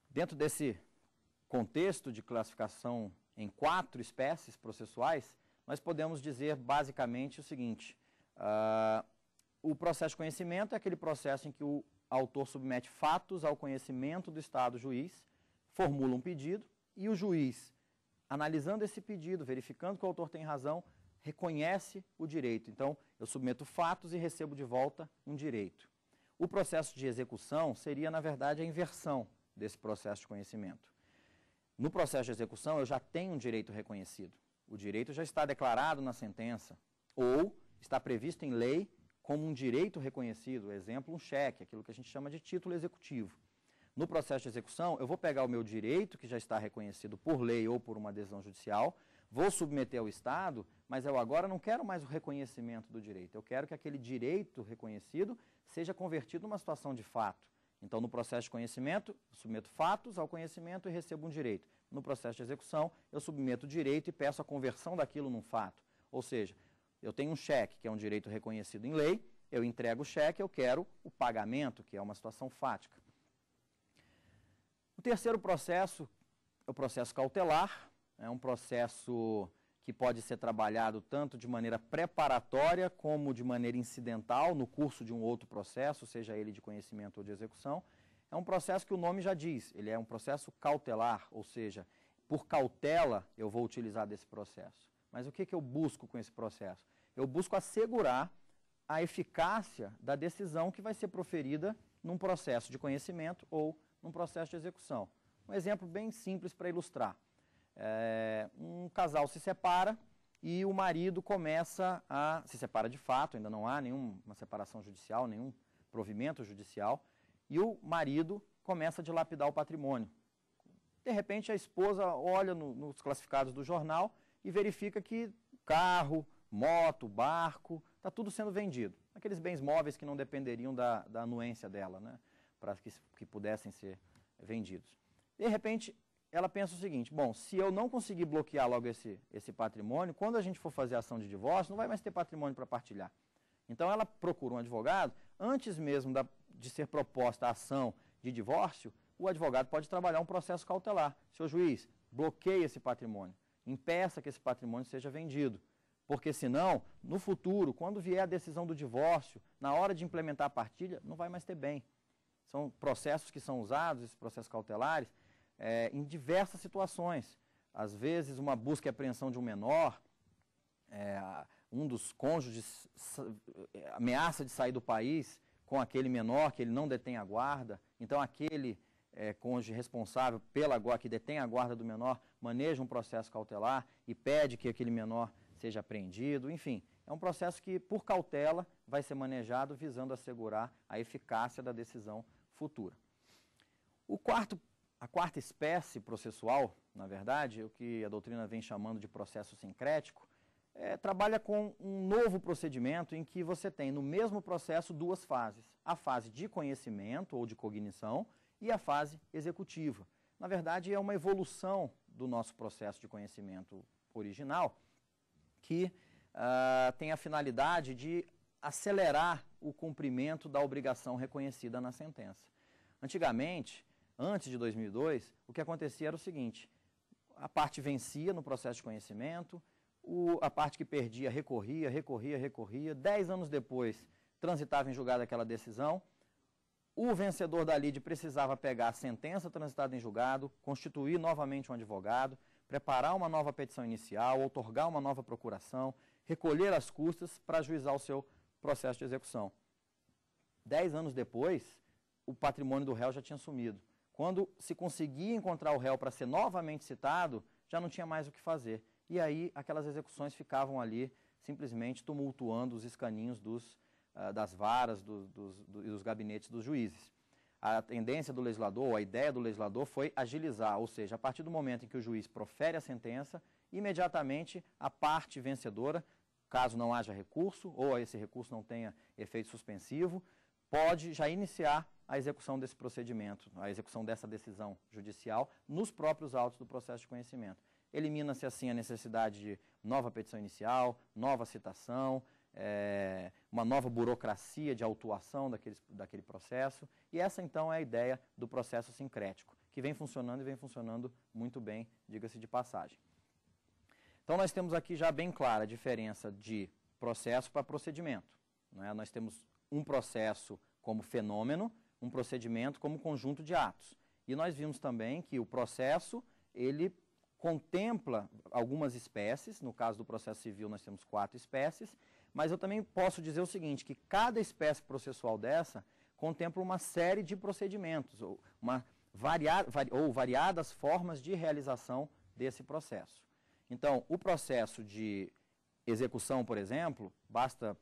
Dentro desse contexto de classificação em quatro espécies processuais, nós podemos dizer basicamente o seguinte, uh, o processo de conhecimento é aquele processo em que o autor submete fatos ao conhecimento do Estado juiz, formula um pedido e o juiz, analisando esse pedido, verificando que o autor tem razão, reconhece o direito. Então, eu submeto fatos e recebo de volta um direito. O processo de execução seria, na verdade, a inversão desse processo de conhecimento. No processo de execução, eu já tenho um direito reconhecido. O direito já está declarado na sentença ou está previsto em lei como um direito reconhecido, exemplo, um cheque, aquilo que a gente chama de título executivo. No processo de execução, eu vou pegar o meu direito, que já está reconhecido por lei ou por uma decisão judicial, Vou submeter ao Estado, mas eu agora não quero mais o reconhecimento do direito. Eu quero que aquele direito reconhecido seja convertido numa situação de fato. Então, no processo de conhecimento, submeto fatos ao conhecimento e recebo um direito. No processo de execução, eu submeto o direito e peço a conversão daquilo num fato. Ou seja, eu tenho um cheque, que é um direito reconhecido em lei, eu entrego o cheque, eu quero o pagamento, que é uma situação fática. O terceiro processo é o processo cautelar, é um processo que pode ser trabalhado tanto de maneira preparatória como de maneira incidental no curso de um outro processo, seja ele de conhecimento ou de execução. É um processo que o nome já diz, ele é um processo cautelar, ou seja, por cautela eu vou utilizar desse processo. Mas o que, que eu busco com esse processo? Eu busco assegurar a eficácia da decisão que vai ser proferida num processo de conhecimento ou num processo de execução. Um exemplo bem simples para ilustrar é, um casal se separa e o marido começa a se separa de fato, ainda não há nenhuma separação judicial, nenhum provimento judicial, e o marido começa a dilapidar o patrimônio. De repente, a esposa olha no, nos classificados do jornal e verifica que carro, moto, barco, está tudo sendo vendido. Aqueles bens móveis que não dependeriam da, da anuência dela, né? para que, que pudessem ser vendidos. De repente, ela pensa o seguinte: bom, se eu não conseguir bloquear logo esse, esse patrimônio, quando a gente for fazer ação de divórcio, não vai mais ter patrimônio para partilhar. Então ela procura um advogado, antes mesmo da, de ser proposta a ação de divórcio, o advogado pode trabalhar um processo cautelar. Seu juiz, bloqueie esse patrimônio, impeça que esse patrimônio seja vendido. Porque senão, no futuro, quando vier a decisão do divórcio, na hora de implementar a partilha, não vai mais ter bem. São processos que são usados, esses processos cautelares, é, em diversas situações. Às vezes, uma busca e apreensão de um menor, é, um dos cônjuges ameaça de sair do país com aquele menor que ele não detém a guarda, então aquele é, cônjuge responsável pela guarda, que detém a guarda do menor, maneja um processo cautelar e pede que aquele menor seja apreendido, enfim. É um processo que, por cautela, vai ser manejado visando assegurar a eficácia da decisão futura. O quarto a quarta espécie processual, na verdade, o que a doutrina vem chamando de processo sincrético, é, trabalha com um novo procedimento em que você tem no mesmo processo duas fases: a fase de conhecimento ou de cognição e a fase executiva. Na verdade, é uma evolução do nosso processo de conhecimento original que uh, tem a finalidade de acelerar o cumprimento da obrigação reconhecida na sentença. Antigamente, antes de 2002, o que acontecia era o seguinte: a parte vencia no processo de conhecimento, o, a parte que perdia recorria, recorria, recorria. Dez anos depois, transitava em julgado aquela decisão. O vencedor da lide precisava pegar a sentença transitada em julgado, constituir novamente um advogado, preparar uma nova petição inicial, outorgar uma nova procuração, recolher as custas para ajuizar o seu processo de execução. Dez anos depois, o patrimônio do réu já tinha sumido. Quando se conseguia encontrar o réu para ser novamente citado, já não tinha mais o que fazer. E aí aquelas execuções ficavam ali simplesmente tumultuando os escaninhos dos, ah, das varas e dos, dos gabinetes dos juízes. A tendência do legislador, a ideia do legislador foi agilizar, ou seja, a partir do momento em que o juiz profere a sentença, imediatamente a parte vencedora, caso não haja recurso ou esse recurso não tenha efeito suspensivo, pode já iniciar a execução desse procedimento, a execução dessa decisão judicial nos próprios autos do processo de conhecimento. Elimina-se assim a necessidade de nova petição inicial, nova citação, é, uma nova burocracia de autuação daquele daquele processo. E essa então é a ideia do processo sincrético, que vem funcionando e vem funcionando muito bem, diga-se de passagem. Então nós temos aqui já bem clara a diferença de processo para procedimento. Né? Nós temos um processo como fenômeno, um procedimento como conjunto de atos. E nós vimos também que o processo, ele contempla algumas espécies, no caso do processo civil nós temos quatro espécies, mas eu também posso dizer o seguinte, que cada espécie processual dessa contempla uma série de procedimentos, ou, uma varia, ou variadas formas de realização desse processo. Então, o processo de execução, por exemplo, basta,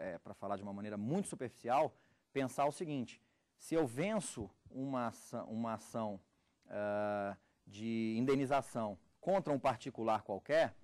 é, para falar de uma maneira muito superficial, pensar o seguinte, se eu venço uma ação, uma ação uh, de indenização contra um particular qualquer,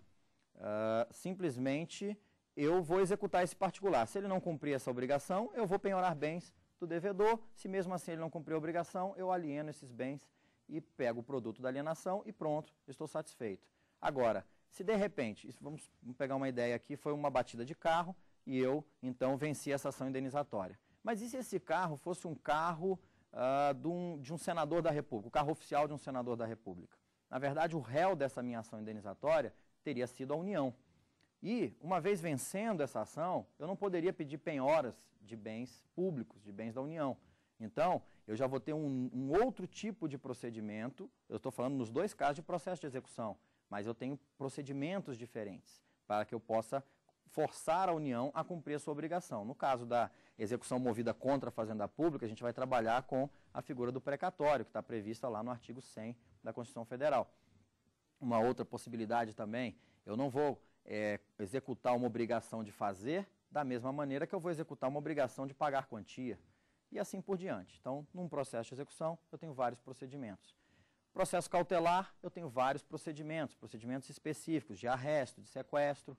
uh, simplesmente eu vou executar esse particular. Se ele não cumprir essa obrigação, eu vou penhorar bens do devedor. Se mesmo assim ele não cumprir a obrigação, eu alieno esses bens e pego o produto da alienação e pronto, estou satisfeito. Agora, se de repente, vamos pegar uma ideia aqui, foi uma batida de carro e eu então venci essa ação indenizatória. Mas e se esse carro fosse um carro uh, de, um, de um senador da República, o carro oficial de um senador da República? Na verdade, o réu dessa minha ação indenizatória teria sido a União. E, uma vez vencendo essa ação, eu não poderia pedir penhoras de bens públicos, de bens da União. Então, eu já vou ter um, um outro tipo de procedimento, eu estou falando nos dois casos de processo de execução, mas eu tenho procedimentos diferentes para que eu possa forçar a União a cumprir a sua obrigação. No caso da execução movida contra a fazenda pública, a gente vai trabalhar com a figura do precatório, que está prevista lá no artigo 100 da Constituição Federal. Uma outra possibilidade também, eu não vou é, executar uma obrigação de fazer da mesma maneira que eu vou executar uma obrigação de pagar quantia e assim por diante. Então, num processo de execução, eu tenho vários procedimentos. Processo cautelar, eu tenho vários procedimentos, procedimentos específicos de arresto, de sequestro,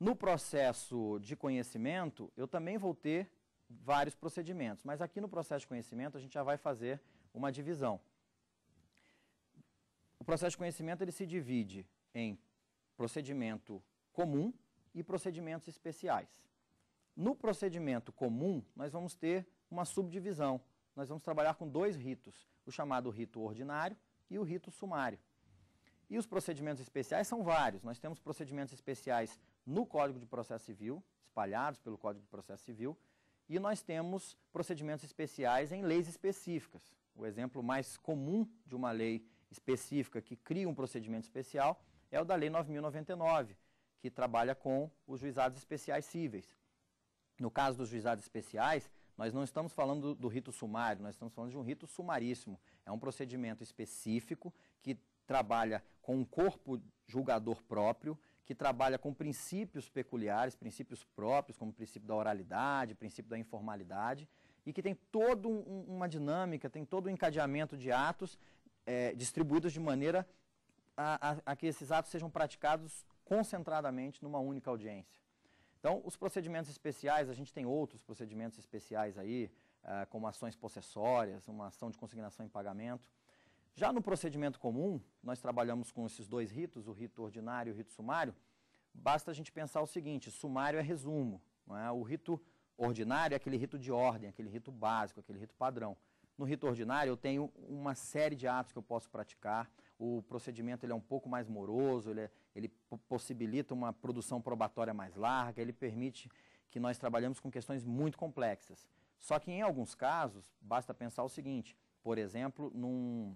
no processo de conhecimento, eu também vou ter vários procedimentos, mas aqui no processo de conhecimento a gente já vai fazer uma divisão. O processo de conhecimento ele se divide em procedimento comum e procedimentos especiais. No procedimento comum, nós vamos ter uma subdivisão. Nós vamos trabalhar com dois ritos, o chamado rito ordinário e o rito sumário. E os procedimentos especiais são vários. Nós temos procedimentos especiais no Código de Processo Civil, espalhados pelo Código de Processo Civil, e nós temos procedimentos especiais em leis específicas. O exemplo mais comum de uma lei específica que cria um procedimento especial é o da Lei 9.099, que trabalha com os juizados especiais cíveis. No caso dos juizados especiais, nós não estamos falando do, do rito sumário, nós estamos falando de um rito sumaríssimo. É um procedimento específico que trabalha com um corpo julgador próprio, que trabalha com princípios peculiares, princípios próprios, como o princípio da oralidade, princípio da informalidade, e que tem toda um, uma dinâmica, tem todo um encadeamento de atos é, distribuídos de maneira a, a, a que esses atos sejam praticados concentradamente numa única audiência. Então, os procedimentos especiais, a gente tem outros procedimentos especiais aí, ah, como ações possessórias, uma ação de consignação em pagamento. Já no procedimento comum, nós trabalhamos com esses dois ritos, o rito ordinário e o rito sumário, basta a gente pensar o seguinte, sumário é resumo, é? o rito ordinário é aquele rito de ordem, aquele rito básico, aquele rito padrão. No rito ordinário eu tenho uma série de atos que eu posso praticar, o procedimento ele é um pouco mais moroso, ele, é, ele possibilita uma produção probatória mais larga, ele permite que nós trabalhamos com questões muito complexas. Só que em alguns casos, basta pensar o seguinte, por exemplo, num,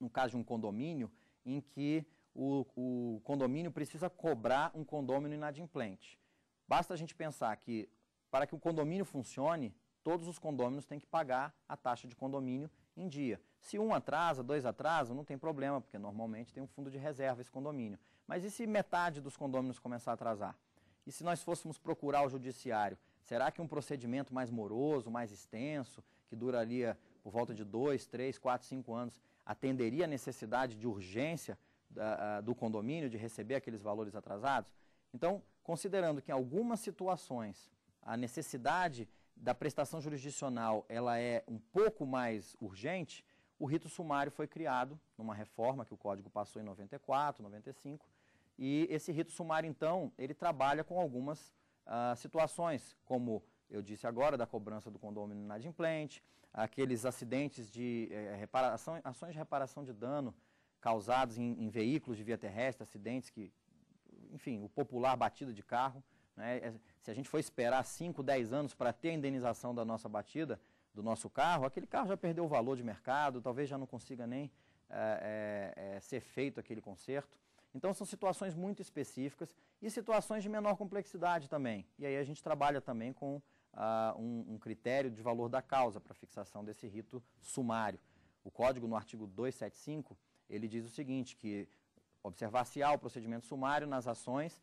no caso de um condomínio, em que o, o condomínio precisa cobrar um condômino inadimplente. Basta a gente pensar que, para que o condomínio funcione, todos os condôminos têm que pagar a taxa de condomínio em dia. Se um atrasa, dois atrasam, não tem problema, porque normalmente tem um fundo de reserva esse condomínio. Mas e se metade dos condôminos começar a atrasar? E se nós fôssemos procurar o judiciário, será que um procedimento mais moroso, mais extenso, que duraria por volta de dois, três, quatro, cinco anos, atenderia a necessidade de urgência da, do condomínio de receber aqueles valores atrasados? Então, considerando que em algumas situações a necessidade da prestação jurisdicional ela é um pouco mais urgente, o rito sumário foi criado numa reforma que o Código passou em 94, 95, e esse rito sumário, então, ele trabalha com algumas ah, situações, como eu disse agora, da cobrança do condomínio inadimplente, aqueles acidentes de é, eh, eh, reparação, ações de reparação de dano causados em, em, veículos de via terrestre, acidentes que, enfim, o popular batida de carro. Né? Eh, se a gente for esperar 5, 10 anos para ter a indenização da nossa batida, do nosso carro, aquele carro já perdeu o valor de mercado, talvez já não consiga nem é, é, ser feito aquele conserto. Então são situações muito específicas e situações de menor complexidade também. E aí a gente trabalha também com uh, um, um critério de valor da causa para fixação desse rito sumário. O Código, no artigo 275, ele diz o seguinte, que observar-se-á o procedimento sumário nas ações,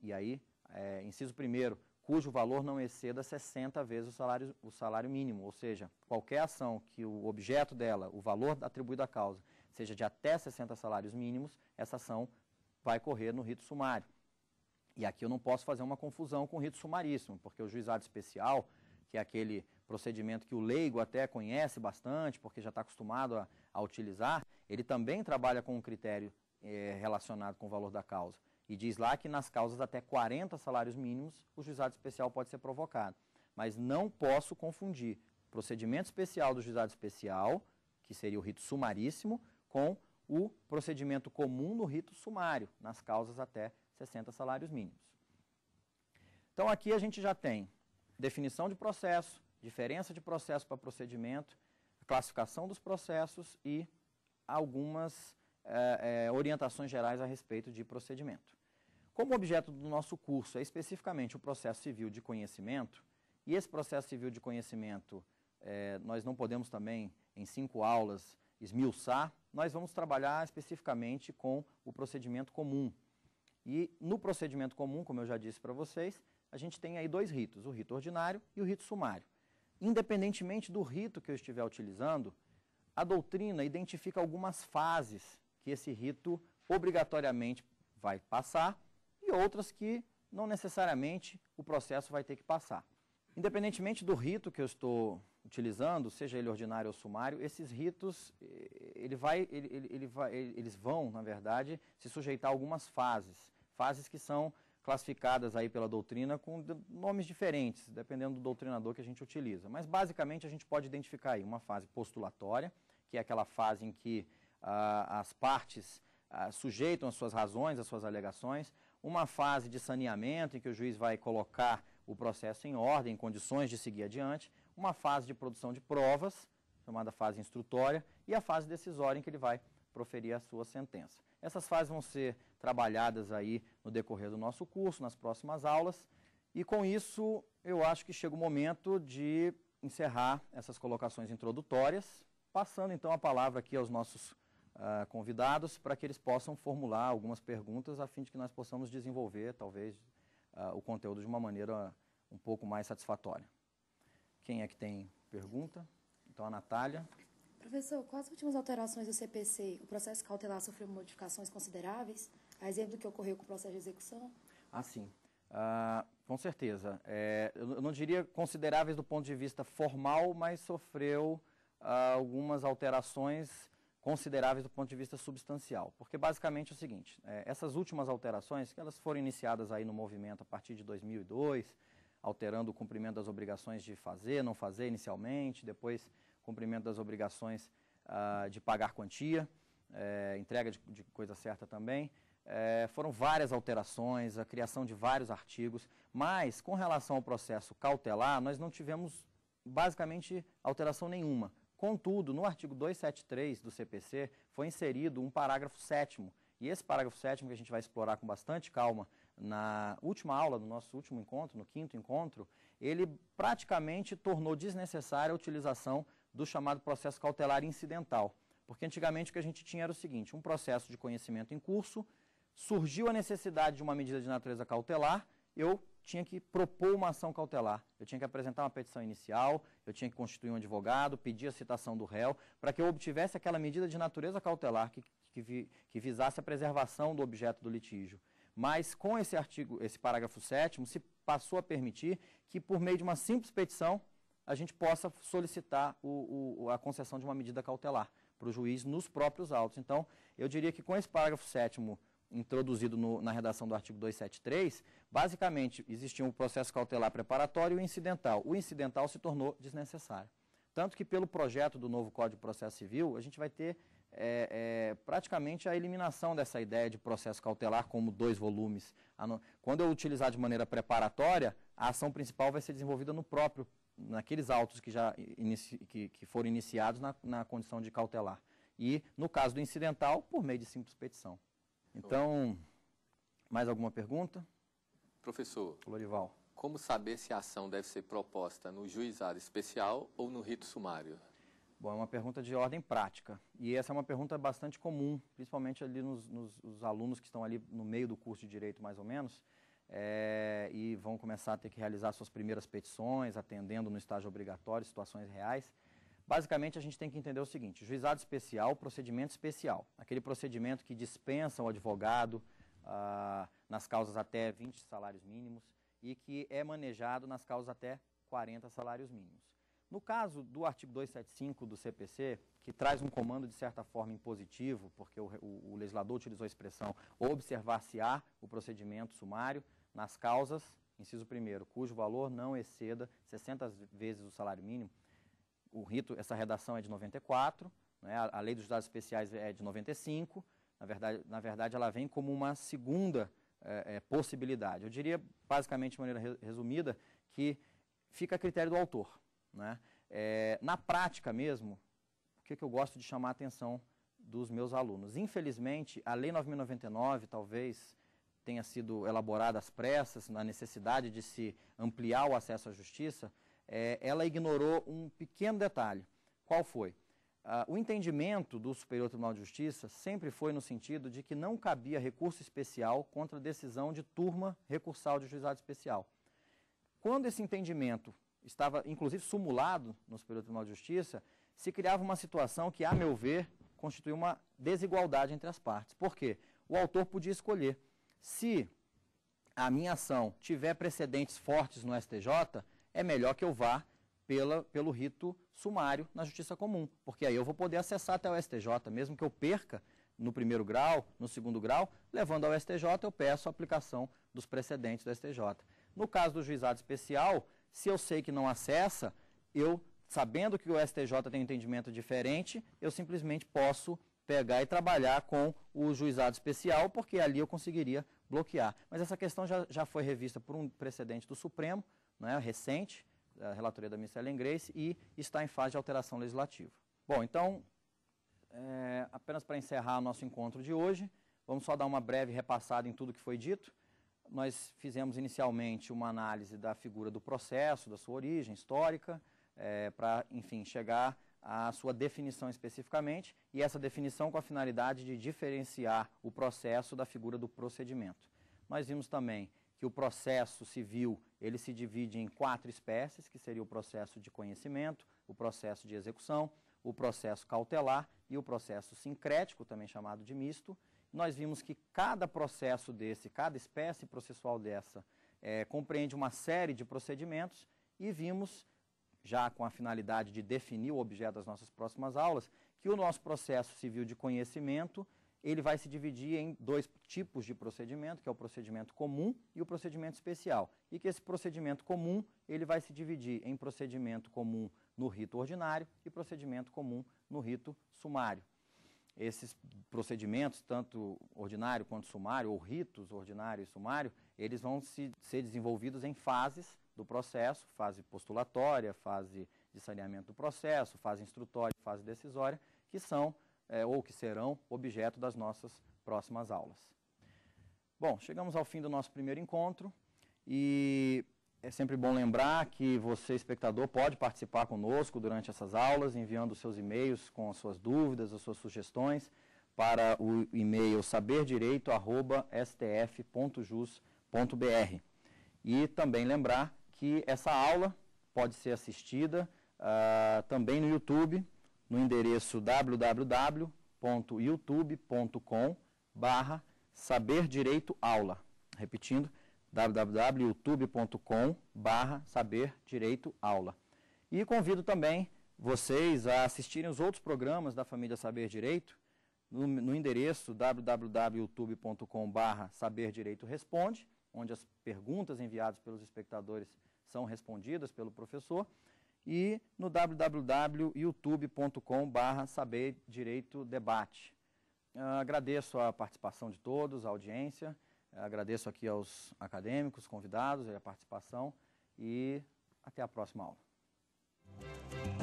e aí, é, inciso primeiro, cujo valor não exceda 60 vezes o salário, o salário mínimo, ou seja, qualquer ação que o objeto dela, o valor atribuído à causa, seja de até 60 salários mínimos, essa ação vai correr no rito sumário. E aqui eu não posso fazer uma confusão com o rito sumaríssimo, porque o juizado especial, que é aquele procedimento que o leigo até conhece bastante, porque já está acostumado a, a, utilizar, ele também trabalha com um critério é, relacionado com o valor da causa. E diz lá que nas causas até 40 salários mínimos, o juizado especial pode ser provocado. Mas não posso confundir procedimento especial do juizado especial, que seria o rito sumaríssimo, com o procedimento comum no rito sumário, nas causas até 60 salários mínimos. Então aqui a gente já tem definição de processo, diferença de processo para procedimento, classificação dos processos e algumas eh, eh, orientações gerais a respeito de procedimento. Como objeto do nosso curso é especificamente o processo civil de conhecimento, e esse processo civil de conhecimento eh, nós não podemos também, em cinco aulas, esmiuçar, nós vamos trabalhar especificamente com o procedimento comum, e no procedimento comum, como eu já disse para vocês, a gente tem aí dois ritos, o rito ordinário e o rito sumário. Independentemente do rito que eu estiver utilizando, a doutrina identifica algumas fases que esse rito obrigatoriamente vai passar e outras que não necessariamente o processo vai ter que passar. Independentemente do rito que eu estou utilizando, seja ele ordinário ou sumário, esses ritos eh, ele vai, ele, ele, ele vai, eles vão, na verdade, se sujeitar a algumas fases. Fases que são classificadas aí pela doutrina com nomes diferentes, dependendo do doutrinador que a gente utiliza. Mas, basicamente, a gente pode identificar aí uma fase postulatória, que é aquela fase em que ah, as partes ah, sujeitam as suas razões, as suas alegações. Uma fase de saneamento, em que o juiz vai colocar o processo em ordem, em condições de seguir adiante. Uma fase de produção de provas, chamada fase instrutória, e a fase decisória, em que ele vai proferir a sua sentença. Essas fases vão ser trabalhadas aí no decorrer do nosso curso, nas próximas aulas, e com isso eu acho que chega o momento de encerrar essas colocações introdutórias, passando então a palavra aqui aos nossos uh, convidados para que eles possam formular algumas perguntas a fim de que nós possamos desenvolver talvez uh, o conteúdo de uma maneira um pouco mais satisfatória. Quem é que tem pergunta? Então, a Natália. Professor, quais as últimas alterações do CPC? O processo cautelar sofreu modificações consideráveis? A exemplo do que ocorreu com o processo de execução? Ah, sim. Ah, com certeza. É, eu não diria consideráveis do ponto de vista formal, mas sofreu ah, algumas alterações consideráveis do ponto de vista substancial. Porque basicamente é o seguinte, é, essas últimas alterações, que elas foram iniciadas aí no movimento a partir de 2002, alterando o cumprimento das obrigações de fazer, não fazer inicialmente, depois cumprimento das obrigações ah, de pagar quantia, é, entrega de, de, coisa certa também. É, foram várias alterações, a criação de vários artigos, mas com relação ao processo cautelar, nós não tivemos basicamente alteração nenhuma. Contudo, no artigo 273 do CPC, foi inserido um parágrafo sétimo, e esse parágrafo sétimo que a gente vai explorar com bastante calma na última aula do nosso último encontro, no quinto encontro, ele praticamente tornou desnecessária a utilização do chamado processo cautelar incidental. Porque antigamente o que a gente tinha era o seguinte: um processo de conhecimento em curso, surgiu a necessidade de uma medida de natureza cautelar, eu tinha que propor uma ação cautelar. Eu tinha que apresentar uma petição inicial, eu tinha que constituir um advogado, pedir a citação do réu, para que eu obtivesse aquela medida de natureza cautelar que, que, vi, que visasse a preservação do objeto do litígio. Mas com esse artigo, esse parágrafo 7 se passou a permitir que, por meio de uma simples petição, a gente possa solicitar o, o, a concessão de uma medida cautelar para o juiz nos próprios autos. Então, eu diria que com esse parágrafo 7 introduzido no, na redação do artigo 273, basicamente existia um processo cautelar preparatório e o incidental. O incidental se tornou desnecessário. Tanto que pelo projeto do novo Código de Processo Civil, a gente vai ter é, é, praticamente a eliminação dessa ideia de processo cautelar como dois volumes. Quando eu utilizar de maneira preparatória, a ação principal vai ser desenvolvida no próprio naqueles autos que já inici, que, que, foram iniciados na, na condição de cautelar. E, no caso do incidental, por meio de simples petição. Então, mais alguma pergunta? Professor. Lorival. Como saber se a ação deve ser proposta no juizado especial ou no rito sumário? Bom, é uma pergunta de ordem prática. E essa é uma pergunta bastante comum, principalmente ali nos, nos alunos que estão ali no meio do curso de Direito, mais ou menos, é, e vão começar a ter que realizar suas primeiras petições, atendendo no estágio obrigatório situações reais. Basicamente, a gente tem que entender o seguinte: juizado especial, procedimento especial. Aquele procedimento que dispensa o advogado ah, nas causas até 20 salários mínimos e que é manejado nas causas até 40 salários mínimos. No caso do artigo 275 do CPC, que traz um comando de certa forma impositivo, porque o, o, o legislador utilizou a expressão observar-se-á o procedimento sumário, nas causas, inciso primeiro, cujo valor não exceda 60 vezes o salário mínimo, o rito, essa redação é de 94, né, a, a lei dos dados especiais é de 95, na verdade, na verdade ela vem como uma segunda é, é, possibilidade. Eu diria, basicamente, de maneira resumida, que fica a critério do autor. Né? É, na prática mesmo, o que, que eu gosto de chamar a atenção dos meus alunos? Infelizmente, a Lei 9.099, talvez, tenha sido elaborada às pressas, na necessidade de se ampliar o acesso à justiça, é, ela ignorou um pequeno detalhe. Qual foi? Ah, o entendimento do Superior Tribunal de Justiça sempre foi no sentido de que não cabia recurso especial contra a decisão de turma recursal de juizado especial. Quando esse entendimento estava, inclusive, sumulado no Superior Tribunal de Justiça, se criava uma situação que, a meu ver, constitui uma desigualdade entre as partes. Por quê? O autor podia escolher. Se a minha ação tiver precedentes fortes no STJ, é melhor que eu vá pela, pelo rito sumário na justiça comum, porque aí eu vou poder acessar até o STJ, mesmo que eu perca no primeiro grau, no segundo grau, levando ao STJ, eu peço a aplicação dos precedentes do STJ. No caso do juizado especial, se eu sei que não acessa, eu, sabendo que o STJ tem um entendimento diferente, eu simplesmente posso pegar e trabalhar com o juizado especial, porque ali eu conseguiria bloquear. Mas essa questão já, já foi revista por um precedente do Supremo, né, recente, da relatoria da ministra Ellen Grace, e está em fase de alteração legislativa. Bom, então, é, apenas para encerrar nosso encontro de hoje, vamos só dar uma breve repassada em tudo que foi dito. Nós fizemos inicialmente uma análise da figura do processo, da sua origem histórica, é, para, enfim, chegar a sua definição especificamente e essa definição com a finalidade de diferenciar o processo da figura do procedimento. Nós vimos também que o processo civil ele se divide em quatro espécies, que seria o processo de conhecimento, o processo de execução, o processo cautelar e o processo sincrético, também chamado de misto. Nós vimos que cada processo desse, cada espécie processual dessa, é, compreende uma série de procedimentos e vimos já com a finalidade de definir o objeto das nossas próximas aulas, que o nosso processo civil de conhecimento ele vai se dividir em dois tipos de procedimento, que é o procedimento comum e o procedimento especial. E que esse procedimento comum, ele vai se dividir em procedimento comum no rito ordinário e procedimento comum no rito sumário. Esses procedimentos, tanto ordinário quanto sumário, ou ritos ordinário e sumário, eles vão se, ser desenvolvidos em fases do processo, fase postulatória, fase de saneamento do processo, fase instrutória, fase decisória, que são é, ou que serão objeto das nossas próximas aulas. Bom, chegamos ao fim do nosso primeiro encontro e é sempre bom lembrar que você, espectador, pode participar conosco durante essas aulas, enviando seus e-mails com as suas dúvidas, as suas sugestões para o e-mail saberdireito.stf.jus.com www.ufsc.edu.br. E também lembrar que essa aula pode ser assistida uh, também no YouTube, no endereço www.youtube.com barra Saber Direito Aula. Repetindo, www.youtube.com barra Saber Direito Aula. E convido também vocês a assistirem os outros programas da família Saber Direito no, no endereço www.youtube.com barra Saber Direito Responde onde as perguntas enviadas pelos espectadores são respondidas pelo professor, e no www.youtube.com.br Saber Direito Debate. Uh, agradeço a participação de todos, a audiência, uh, agradeço aqui aos acadêmicos, convidados a participação, e até a próxima aula.